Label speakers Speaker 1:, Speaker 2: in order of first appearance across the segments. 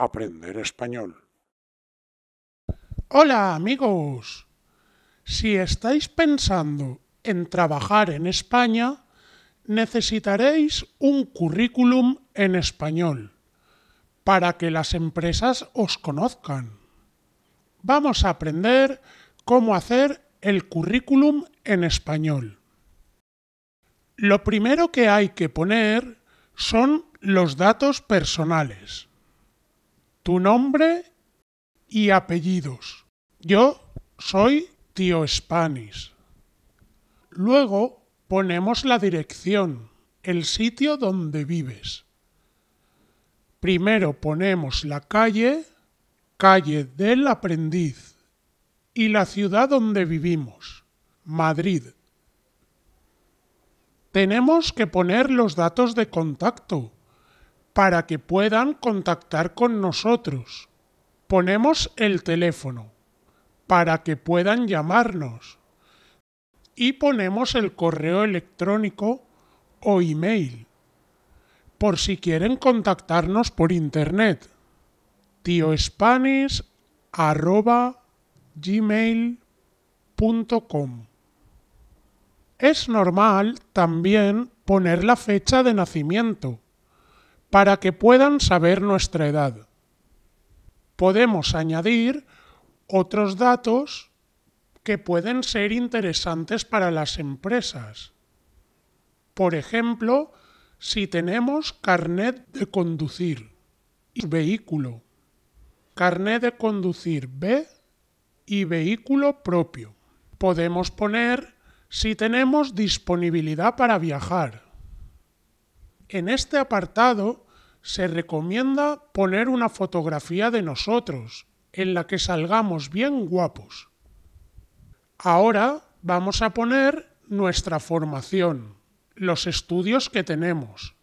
Speaker 1: aprender español. Hola amigos. Si estáis pensando en trabajar en España, necesitaréis un currículum en español para que las empresas os conozcan. Vamos a aprender cómo hacer el currículum en español. Lo primero que hay que poner son los datos personales. Tu nombre y apellidos. Yo soy tío Spanish. Luego ponemos la dirección, el sitio donde vives. Primero ponemos la calle, calle del aprendiz, y la ciudad donde vivimos, Madrid tenemos que poner los datos de contacto para que puedan contactar con nosotros. Ponemos el teléfono para que puedan llamarnos. Y ponemos el correo electrónico o email por si quieren contactarnos por internet. tioespanish.gmail.com es normal también poner la fecha de nacimiento para que puedan saber nuestra edad. Podemos añadir otros datos que pueden ser interesantes para las empresas. Por ejemplo, si tenemos carnet de conducir y vehículo, carnet de conducir B y vehículo propio. Podemos poner si tenemos disponibilidad para viajar. En este apartado se recomienda poner una fotografía de nosotros, en la que salgamos bien guapos. Ahora vamos a poner nuestra formación, los estudios que tenemos.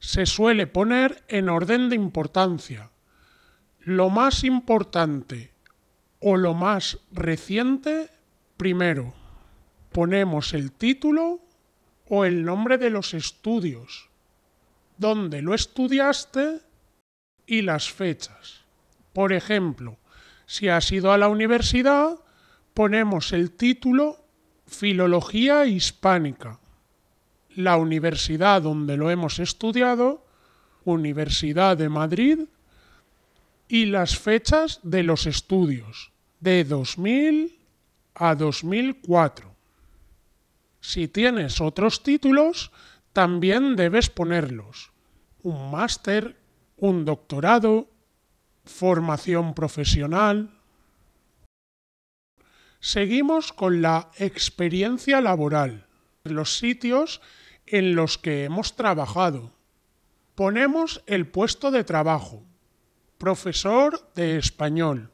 Speaker 1: Se suele poner en orden de importancia, lo más importante o lo más reciente primero ponemos el título o el nombre de los estudios, donde lo estudiaste y las fechas. Por ejemplo, si has ido a la universidad, ponemos el título Filología Hispánica, la universidad donde lo hemos estudiado, Universidad de Madrid, y las fechas de los estudios, de 2000 a 2004. Si tienes otros títulos, también debes ponerlos. Un máster, un doctorado, formación profesional. Seguimos con la experiencia laboral, los sitios en los que hemos trabajado. Ponemos el puesto de trabajo, profesor de español,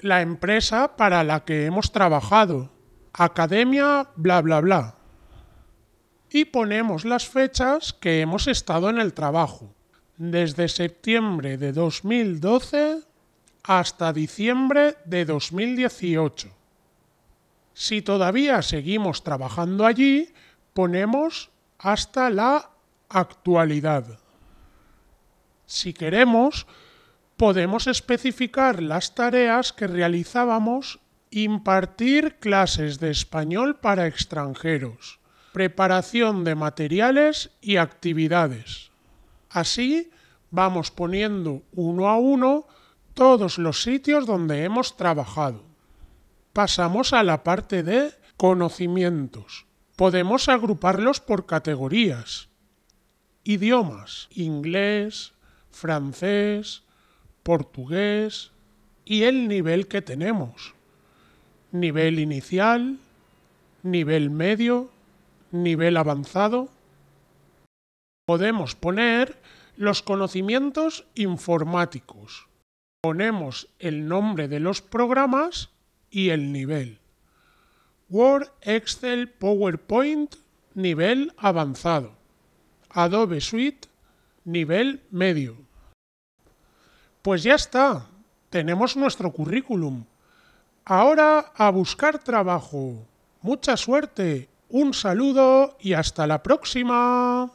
Speaker 1: la empresa para la que hemos trabajado, academia bla bla bla. Y ponemos las fechas que hemos estado en el trabajo, desde septiembre de 2012 hasta diciembre de 2018. Si todavía seguimos trabajando allí, ponemos hasta la actualidad. Si queremos, podemos especificar las tareas que realizábamos Impartir clases de español para extranjeros. Preparación de materiales y actividades. Así vamos poniendo uno a uno todos los sitios donde hemos trabajado. Pasamos a la parte de conocimientos. Podemos agruparlos por categorías. Idiomas. Inglés, francés, portugués y el nivel que tenemos nivel inicial, nivel medio, nivel avanzado. Podemos poner los conocimientos informáticos. Ponemos el nombre de los programas y el nivel. Word, Excel, PowerPoint, nivel avanzado. Adobe Suite, nivel medio. Pues ya está, tenemos nuestro currículum. Ahora a buscar trabajo. Mucha suerte, un saludo y hasta la próxima.